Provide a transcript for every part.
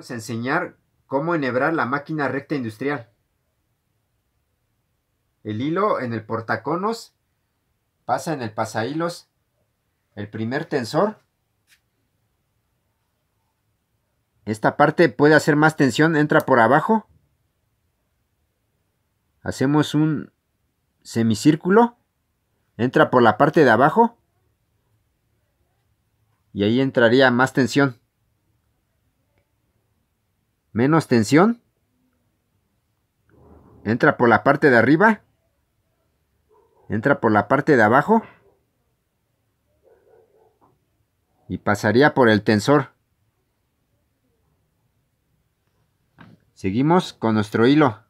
Pues, enseñar cómo enhebrar la máquina recta industrial. El hilo en el portaconos pasa en el pasahilos el primer tensor. Esta parte puede hacer más tensión, entra por abajo. Hacemos un semicírculo, entra por la parte de abajo y ahí entraría más tensión menos tensión. Entra por la parte de arriba. Entra por la parte de abajo. Y pasaría por el tensor. Seguimos con nuestro hilo.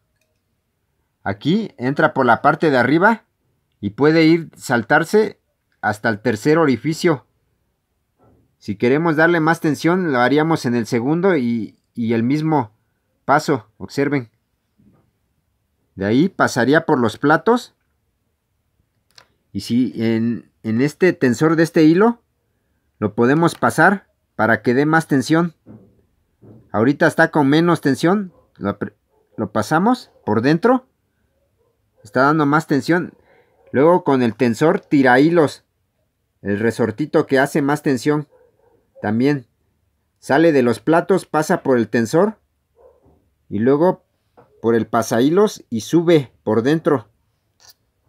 Aquí entra por la parte de arriba y puede ir saltarse hasta el tercer orificio. Si queremos darle más tensión lo haríamos en el segundo y, y el mismo paso, observen. De ahí pasaría por los platos. Y si en, este tensor de este hilo lo podemos pasar para que dé más tensión. Ahorita está con menos tensión. Lo, lo, pasamos por dentro. Está dando más tensión. Luego con el tensor tira hilos. El resortito que hace más tensión. También. Sale de los platos, pasa por el tensor y luego por el pasahilos y sube por dentro.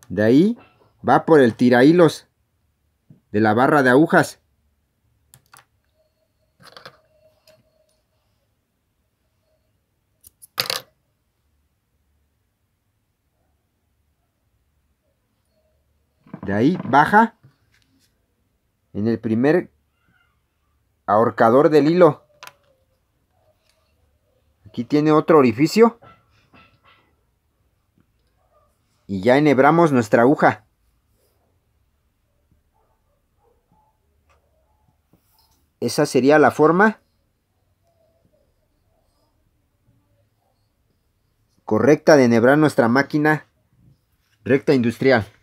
De ahí va por el tirahilos de la barra de agujas. De ahí baja en el primer ahorcador del hilo. Aquí tiene otro orificio. Y ya enhebramos nuestra aguja. Esa sería la forma correcta de enhebrar nuestra máquina recta industrial.